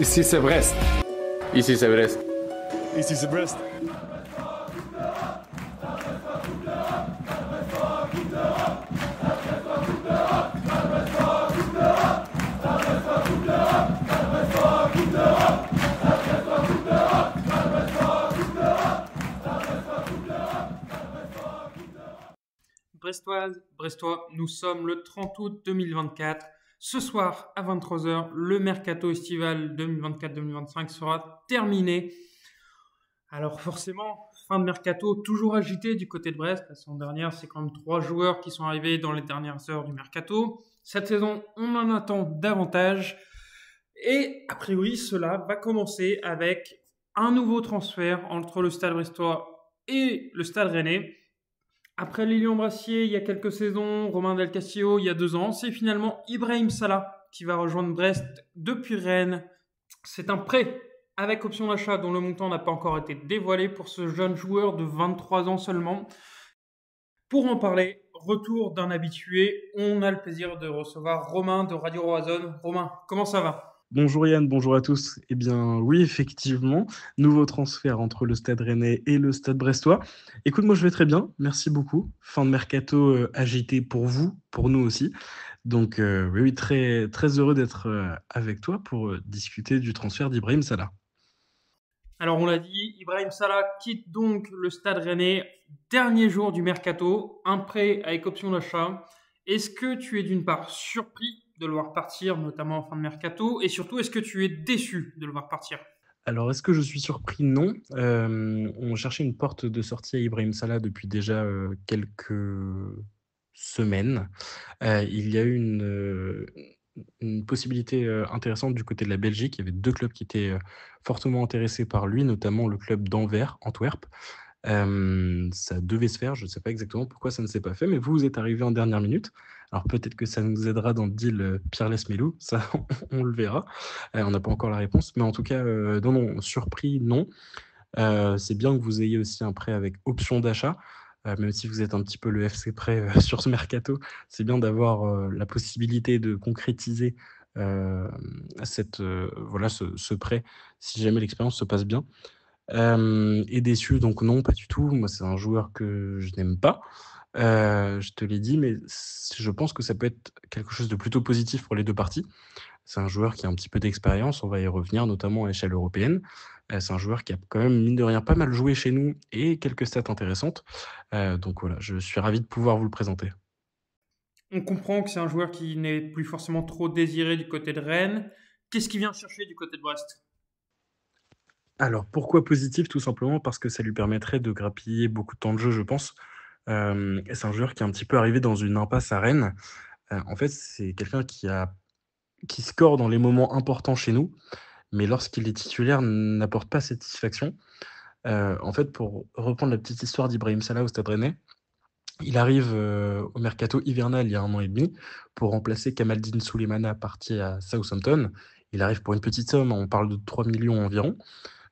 Ici c'est Brest. Ici c'est Brest. Ici c'est Brest. Brestoise, Brestois, nous sommes le 30 août 2024. Ce soir, à 23h, le mercato estival 2024-2025 sera terminé. Alors forcément, fin de mercato toujours agité du côté de Brest. La saison dernière, c'est quand même trois joueurs qui sont arrivés dans les dernières heures du mercato. Cette saison, on en attend davantage. Et a priori, cela va commencer avec un nouveau transfert entre le Stade Brestois et le Stade Rennais. Après Lilian Brassier, il y a quelques saisons, Romain Del Castillo, il y a deux ans, c'est finalement Ibrahim Salah qui va rejoindre Brest depuis Rennes. C'est un prêt avec option d'achat dont le montant n'a pas encore été dévoilé pour ce jeune joueur de 23 ans seulement. Pour en parler, retour d'un habitué, on a le plaisir de recevoir Romain de Radio Roazon. Romain, comment ça va Bonjour Yann, bonjour à tous. Eh bien oui, effectivement, nouveau transfert entre le Stade Rennais et le Stade Brestois. Écoute, moi je vais très bien, merci beaucoup. Fin de mercato euh, agité pour vous, pour nous aussi. Donc euh, oui, très, très heureux d'être euh, avec toi pour discuter du transfert d'Ibrahim Salah. Alors on l'a dit, Ibrahim Salah quitte donc le Stade Rennais, dernier jour du mercato, un prêt avec option d'achat. Est-ce que tu es d'une part surpris de le voir partir, notamment en fin de mercato Et surtout, est-ce que tu es déçu de le voir partir alors, est-ce que je suis surpris Non. Euh, on cherchait une porte de sortie à Ibrahim Salah depuis déjà euh, quelques semaines. Euh, il y a eu une, une possibilité intéressante du côté de la Belgique. Il y avait deux clubs qui étaient fortement intéressés par lui, notamment le club d'Anvers, Antwerp. ça devait se faire, je ne sais pas exactement pourquoi ça ne s'est pas fait, mais vous, vous êtes arrivé en dernière minute. Alors peut-être que ça nous aidera dans le deal euh, Pierre Melou, ça on le verra. Euh, on n'a pas encore la réponse, mais en tout cas, euh, non, non, surpris, non. c'est bien que vous ayez aussi un prêt avec option d'achat. même si vous êtes un petit peu le FC prêt sur ce mercato, c'est bien d'avoir la possibilité de concrétiser cette, voilà, ce, prêt si jamais l'expérience se passe bien. Euh, et déçu, donc non, pas du tout. Moi, c'est un joueur que je n'aime pas. Euh, je te l'ai dit, mais je pense que ça peut être quelque chose de plutôt positif pour les deux parties. C'est un joueur qui a un petit peu d'expérience, on va y revenir, notamment à l'échelle européenne. Euh, c'est un joueur qui a quand même, mine de rien, pas mal joué chez nous et quelques stats intéressantes. donc voilà, je suis ravi de pouvoir vous le présenter. On comprend que c'est un joueur qui n'est plus forcément trop désiré du côté de Rennes. Qu'est-ce qu'il vient chercher du côté de Brest alors pourquoi positif? Tout simplement parce que ça lui permettrait de grappiller beaucoup de temps de jeu, je pense. c'est un joueur qui est un petit peu arrivé dans une impasse à Rennes. en fait, c'est quelqu'un qui score dans les moments importants chez nous, mais lorsqu'il est titulaire, n'apporte pas satisfaction. en fait, pour reprendre la petite histoire d'Ibrahim Salah au Stade il arrive, au mercato hivernal il y a un an et demi pour remplacer Kamaldine Souleimana parti à Southampton. Il arrive pour une petite somme, on parle de 3 millions environ.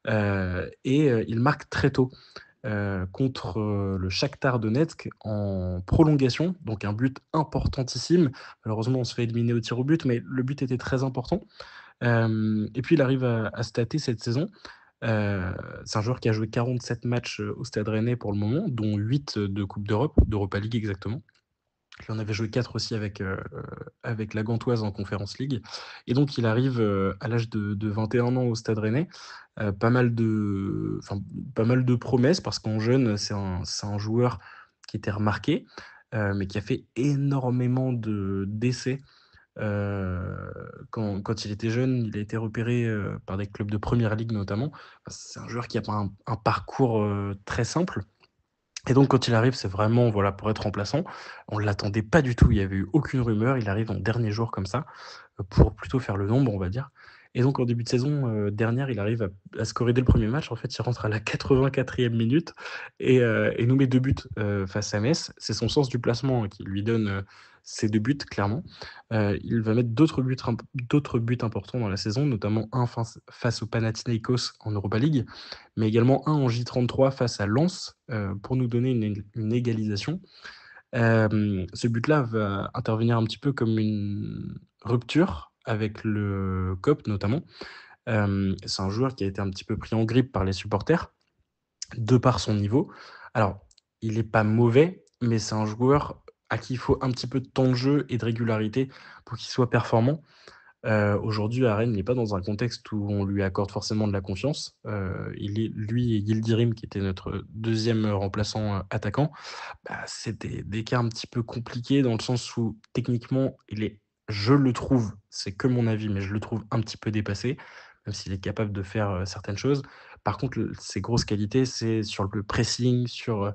Euh, et euh, il marque très tôt euh, contre le Shakhtar Donetsk en prolongation, donc un but importantissime. Malheureusement, on se fait éliminer au tir au but, mais le but était très important. et puis, il arrive à, à stater cette saison. c'est un joueur qui a joué 47 matchs au Stade Rennais pour le moment, dont 8 de Coupe d'Europe, d'Europa League exactement. Il en avait joué 4 aussi avec, euh, avec la Gantoise en Conférence League. Et donc, il arrive euh, à l'âge de, 21 ans au Stade Rennais. Euh, pas, mal de, pas mal de promesses, parce qu'en jeune, c'est un, un, joueur qui était remarqué, mais qui a fait énormément de d'essais. Quand, il était jeune, il a été repéré par des clubs de Première Ligue notamment. C'est un joueur qui a pas un parcours très simple et donc, quand il arrive, c'est vraiment voilà pour être remplaçant. On ne l'attendait pas du tout. Il n'y avait eu aucune rumeur. Il arrive en dernier jour comme ça, euh, pour plutôt faire le nombre, on va dire. Et donc, en début de saison euh, dernière, il arrive à, scorer dès le premier match. En fait, il rentre à la 84e minute euh, et, nous met deux buts face à Metz. C'est son sens du placement hein, qui lui donne ses deux buts, clairement. Euh, il va mettre d'autres buts, d'autres buts importants dans la saison, notamment un face, au Panathinaikos en Europa League, mais également un en J33 face à Lens euh, pour nous donner une, égalisation. Euh, ce but-là va intervenir un petit peu comme une rupture avec le COP notamment. c'est un joueur qui a été un petit peu pris en grippe par les supporters, de par son niveau. Alors, il n'est pas mauvais, mais c'est un joueur à qui il faut un petit peu de temps de jeu et de régularité pour qu'il soit performant. Euh, aujourd'hui, Rennes n'est pas dans un contexte où on lui accorde forcément de la confiance. Euh, il est, lui et Yildirim, qui était notre deuxième remplaçant euh, attaquant, bah, c'était des cas un petit peu compliqués dans le sens où techniquement, il est, je le trouve, c'est que mon avis, mais je le trouve un petit peu dépassé, même s'il est capable de faire certaines choses. Par contre, ses grosses qualités, c'est sur le pressing, sur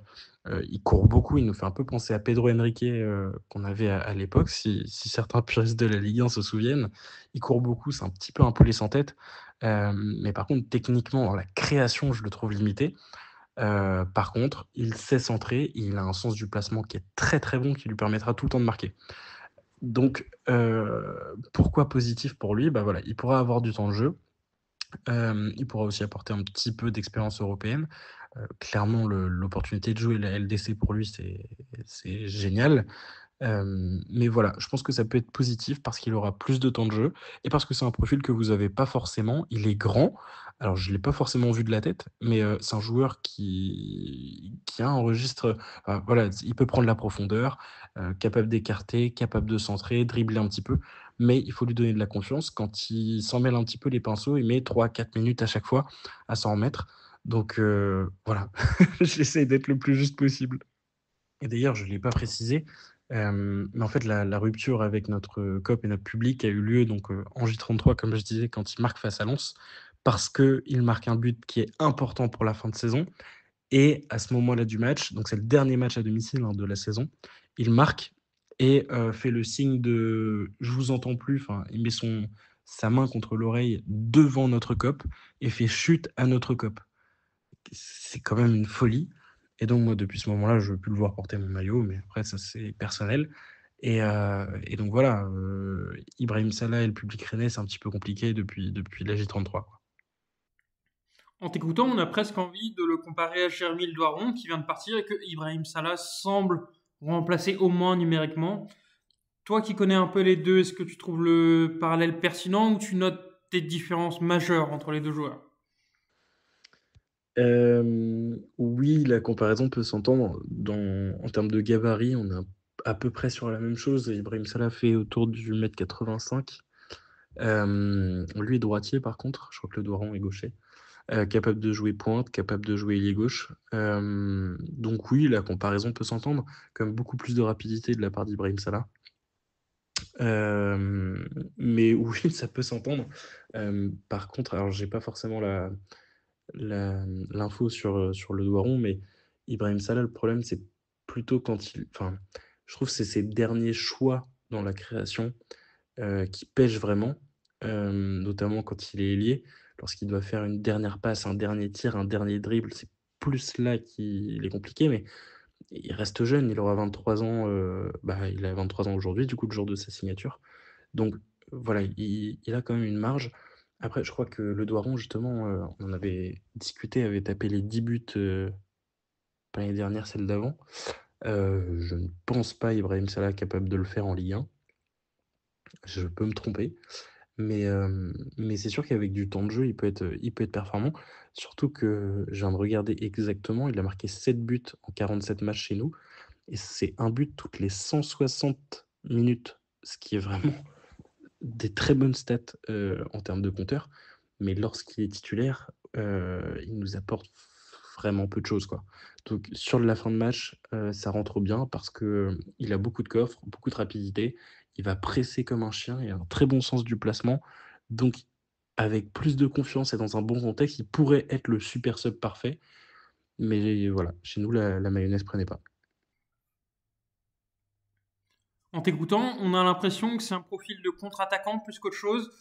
euh, il court beaucoup, il nous fait un peu penser à Pedro Henrique euh, qu'on avait à, l'époque, si, certains puristes de la Ligue 1 se souviennent. Il court beaucoup, c'est un petit peu un poulet sans tête. Euh, mais par contre, techniquement, dans la création, je le trouve limité. par contre, il sait centrer, il a un sens du placement qui est très très bon, qui lui permettra tout le temps de marquer. Donc, pourquoi positif pour lui bah, voilà, Il pourra avoir du temps de jeu, il pourra aussi apporter un petit peu d'expérience européenne. clairement, l'opportunité de jouer la LDC pour lui, c'est génial. mais voilà, je pense que ça peut être positif parce qu'il aura plus de temps de jeu et parce que c'est un profil que vous n'avez pas forcément. Il est grand. Alors, je ne l'ai pas forcément vu de la tête, mais c'est un joueur qui, a un registre. il peut prendre la profondeur, capable d'écarter, capable de centrer, dribbler un petit peu mais il faut lui donner de la confiance quand il s'en mêle un petit peu les pinceaux, il met 3-4 minutes à chaque fois à s'en remettre. Donc euh, voilà, j'essaie d'être le plus juste possible. Et d'ailleurs, je ne l'ai pas précisé, euh, mais en fait, la, rupture avec notre COP et notre public a eu lieu donc euh, en J33, comme je disais, quand il marque face à Lens, parce qu'il marque un but qui est important pour la fin de saison. Et à ce moment-là du match, donc c'est le dernier match à domicile lors hein, de la saison, il marque et fait le signe de je vous entends plus. Enfin, il met son, sa main contre l'oreille devant notre cop et fait chute à notre cop. C'est quand même une folie. Et donc, moi, depuis ce moment-là, je ne veux plus le voir porter mon maillot, mais après, ça, c'est personnel. Et, et, donc, voilà, Ibrahim Salah et le public rennais, c'est un petit peu compliqué depuis, depuis l'âge 33. En t'écoutant, on a presque envie de le comparer à chermil Doiron qui vient de partir et que Ibrahim Salah semble remplacer au moins numériquement. Toi qui connais un peu les deux, est-ce que tu trouves le parallèle pertinent ou tu notes des différences majeures entre les deux joueurs euh, Oui, la comparaison peut s'entendre. En termes de gabarit, on est à peu près sur la même chose. Ibrahim Salah fait autour du 1m85. Euh, lui est droitier par contre, je crois que le Doran est gaucher. Euh, capable de jouer pointe, capable de jouer ailier gauche. Euh, donc oui, la comparaison peut s'entendre, comme beaucoup plus de rapidité de la part d'Ibrahim Salah. Euh, mais oui, ça peut s'entendre. par contre, alors j'ai pas forcément la, l'info sur, sur le doigt rond, mais Ibrahim Salah, le problème, c'est plutôt quand il. Enfin, je trouve que c'est ses derniers choix dans la création qui pêchent vraiment, notamment quand il est lié lorsqu'il doit faire une dernière passe, un dernier tir, un dernier dribble, c'est plus là qu'il est compliqué, mais il reste jeune, il aura 23 ans, euh, bah, il a 23 ans aujourd'hui, du coup, le jour de sa signature. Donc voilà, il, a quand même une marge. Après, je crois que le Doiron, justement, euh, on avait discuté, avait tapé les 10 buts euh, l'année dernière, celle d'avant. je ne pense pas Ibrahim Salah capable de le faire en Ligue 1. Je peux me tromper. Mais, mais c'est sûr qu'avec du temps de jeu, il peut être, il peut être performant. Surtout que je viens de regarder exactement, il a marqué 7 buts en 47 matchs chez nous et c'est un but toutes les 160 minutes, ce qui est vraiment des très bonnes stats, en termes de compteur. Mais lorsqu'il est titulaire, il nous apporte vraiment peu de choses, quoi. Donc sur la fin de match, ça rentre bien parce que, il a beaucoup de coffre, beaucoup de rapidité il va presser comme un chien, il a un très bon sens du placement. Donc, avec plus de confiance et dans un bon contexte, il pourrait être le super sub parfait. Mais voilà, chez nous, la, mayonnaise mayonnaise prenait pas. En t'écoutant, on a l'impression que c'est un profil de contre-attaquant plus qu'autre chose.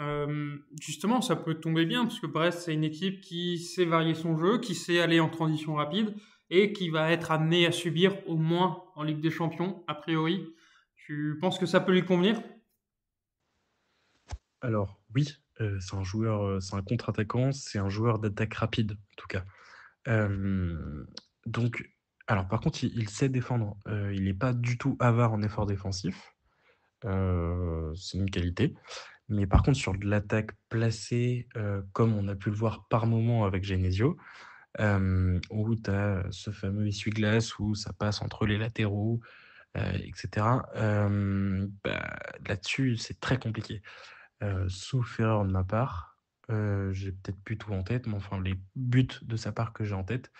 Euh, justement, ça peut tomber bien, parce que Brest, c'est une équipe qui sait varier son jeu, qui sait aller en transition rapide, et qui va être amenée à subir au moins en Ligue des Champions, a priori, tu penses que ça peut lui convenir Alors oui, euh, c'est un joueur, euh, c'est un contre-attaquant, c'est un joueur d'attaque rapide en tout cas. Euh, donc, alors par contre, il, sait défendre. il n'est pas du tout avare en effort défensif. c'est une qualité. Mais par contre, sur de l'attaque placée, comme on a pu le voir par moment avec Genesio, où tu as ce fameux essuie-glace où ça passe entre les latéraux, euh, etc. Euh, bah, là-dessus, c'est très compliqué. Euh, sauf erreur de ma part, j'ai peut-être plus tout en tête, mais enfin, les buts de sa part que j'ai en tête,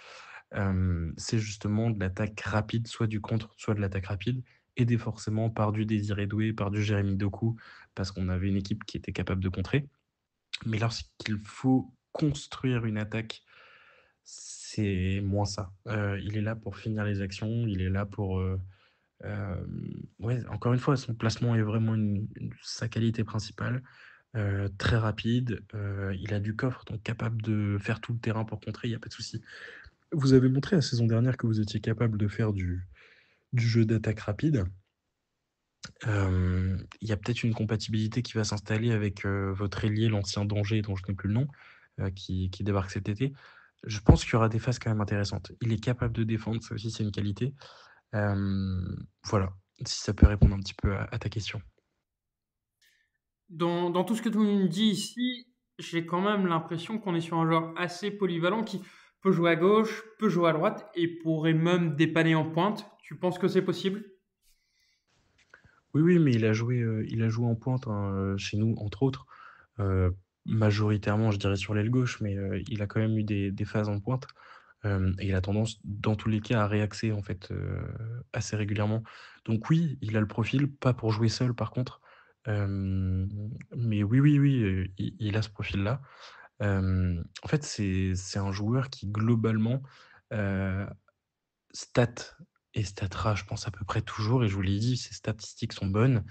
c'est justement de l'attaque rapide, soit du contre, soit de l'attaque rapide, aidé forcément par du Désiré Doué, par du Jérémy Doku, parce qu'on avait une équipe qui était capable de contrer. Mais lorsqu'il faut construire une attaque, c'est moins ça. il est là pour finir les actions, il est là pour ouais, encore une fois, son placement est vraiment une, sa qualité principale. très rapide, il a du coffre, donc capable de faire tout le terrain pour contrer, il n'y a pas de souci. Vous avez montré la saison dernière que vous étiez capable de faire du, du jeu d'attaque rapide. Il y a peut-être une compatibilité qui va s'installer avec votre ailier, l'ancien danger dont je n'ai plus le nom, qui, qui, débarque cet été. Je pense qu'il y aura des phases quand même intéressantes. Il est capable de défendre, ça aussi c'est une qualité voilà, si ça peut répondre un petit peu à, ta question. Dans, tout ce que tu me dis ici, j'ai quand même l'impression qu'on est sur un joueur assez polyvalent qui peut jouer à gauche, peut jouer à droite et pourrait même dépanner en pointe. Tu penses que c'est possible Oui, oui, mais il a joué, euh, il a joué en pointe hein, euh, chez nous, entre autres. Euh, majoritairement, je dirais sur l'aile gauche, mais il a quand même eu des phases en pointe et il a tendance dans tous les cas à réaxer en fait, assez régulièrement. Donc oui, il a le profil, pas pour jouer seul par contre. mais oui, oui, oui, il a ce profil-là. en fait, c'est un joueur qui globalement, stat et statera je pense à peu près toujours et je vous l'ai dit, ses statistiques sont bonnes,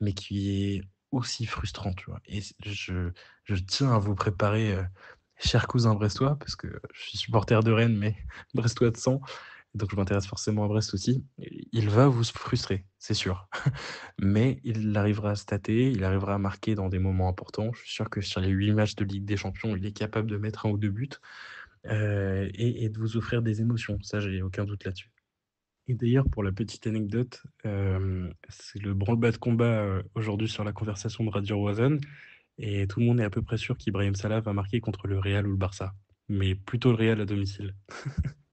mais qui est aussi frustrant, tu vois? Et je je tiens à vous préparer, cher cousin brestois, parce que je suis supporter de Rennes, mais brestois de sang, donc je m'intéresse forcément à Brest aussi, il va vous frustrer, c'est sûr. mais il arrivera à stater, il arrivera à marquer dans des moments importants. Je suis sûr que sur les huit matchs de Ligue des Champions, il est capable de mettre un ou deux buts euh, et, de vous offrir des émotions. Ça, j'ai aucun doute là-dessus. Et d'ailleurs, pour la petite anecdote, euh, c'est le branle-bas de combat euh, aujourd'hui sur la conversation de Radio Roison. Et tout le monde est à peu près sûr qu'Ibrahim Salah va marquer contre le Real ou le Barça, mais plutôt le Real à domicile.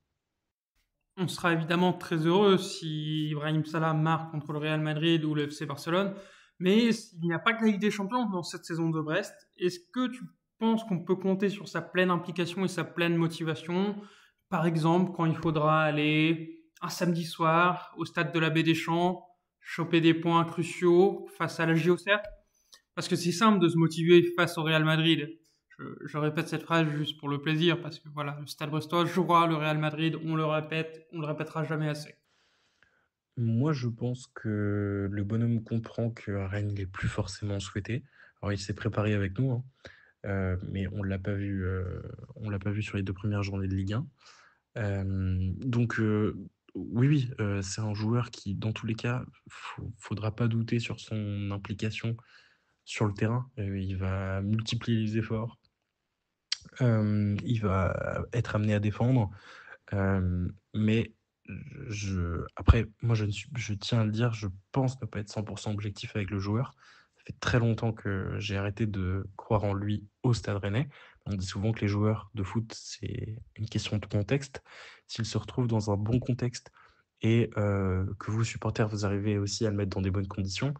On sera évidemment très heureux si Ibrahim Salah marque contre le Real Madrid ou le FC Barcelone, mais il n'y a pas que la Ligue des Champions dans cette saison de Brest. Est-ce que tu penses qu'on peut compter sur sa pleine implication et sa pleine motivation Par exemple, quand il faudra aller un samedi soir au stade de la Baie des Champs, choper des points cruciaux face à la JOCR parce que c'est simple de se motiver face au Real Madrid. Je, répète cette phrase juste pour le plaisir, parce que voilà, le Stade Brestois jouera le Real Madrid, on le répète, on le répétera jamais assez. Moi, je pense que le bonhomme comprend que Rennes n'est plus forcément souhaité. Alors, il s'est préparé avec nous, hein. euh, mais on l'a pas vu, euh, on l'a pas vu sur les deux premières journées de Ligue 1. Euh, donc, oui, oui, c'est un joueur qui, dans tous les cas, faudra pas douter sur son implication sur le terrain. Euh, il va multiplier les efforts. Euh, il va être amené à défendre. Euh, mais après, moi, je, tiens à le dire, je pense ne pas être 100% objectif avec le joueur. Ça fait très longtemps que j'ai arrêté de croire en lui au Stade Rennais. On dit souvent que les joueurs de foot, c'est une question de contexte. S'ils se retrouvent dans un bon contexte et que vous, supporters, vous arrivez aussi à le mettre dans des bonnes conditions,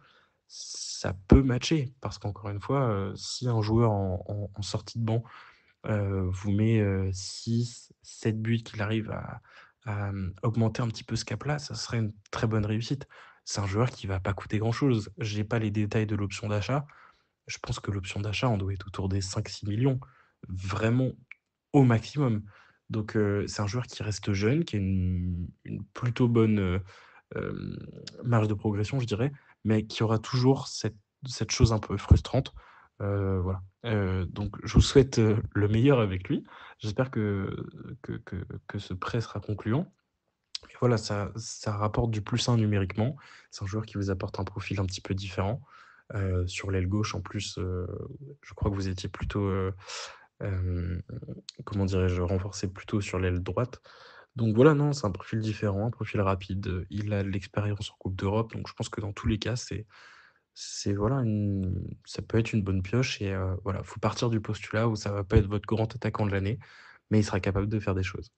ça peut matcher. Parce qu'encore une fois, euh, si un joueur en, sortie de banc euh, vous met 6, euh, 7 buts, qu'il arrive à, augmenter un petit peu ce cap-là, ça serait une très bonne réussite. C'est un joueur qui va pas coûter grand-chose. j'ai pas les détails de l'option d'achat. Je pense que l'option d'achat, en doit être autour des 5-6 millions. Vraiment au maximum. Donc c'est un joueur qui reste jeune, qui a une, plutôt bonne marge de progression, je dirais mais qui aura toujours cette, chose un peu frustrante. Euh, voilà. Euh, donc, je vous souhaite euh, le meilleur avec lui. J'espère que que, ce prêt sera concluant. voilà, ça, rapporte du plus 1 numériquement. C'est un joueur qui vous apporte un profil un petit peu différent. sur l'aile gauche, en plus, je crois que vous étiez plutôt, comment dirais-je, renforcé plutôt sur l'aile droite. Donc voilà, non, c'est un profil différent, un profil rapide. Euh, il a l'expérience en Coupe d'Europe, donc je pense que dans tous les cas, c'est, c'est voilà, ça peut être une bonne pioche. Et euh, voilà, faut partir du postulat où ça va pas être votre grand attaquant de l'année, mais il sera capable de faire des choses.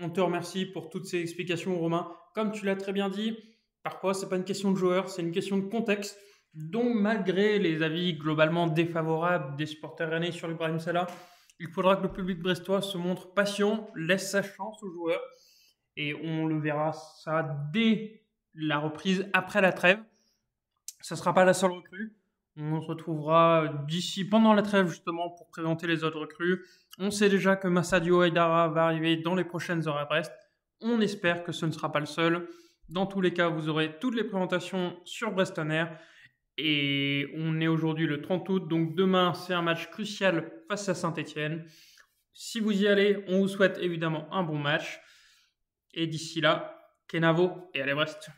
On te remercie pour toutes ces explications, Romain. Comme tu l'as très bien dit, parfois c'est pas une question de joueur, c'est une question de contexte. Donc malgré les avis globalement défavorables des supporters rennais sur Ibrahim Salah, il faudra que le public brestois se montre patient, laisse sa chance aux joueurs. Et on le verra ça dès la reprise après la trêve. Ça ne sera pas la seule recrue. On se retrouvera d'ici pendant la trêve justement pour présenter les autres recrues. On sait déjà que Massadio Aydara va arriver dans les prochaines heures à Brest. On espère que ce ne sera pas le seul. Dans tous les cas, vous aurez toutes les présentations sur Brestonair. Et on est aujourd'hui le 30 août, donc demain c'est un match crucial face à Saint-Etienne. Si vous y allez, on vous souhaite évidemment un bon match. Et d'ici là, Kenavo et allez Brest.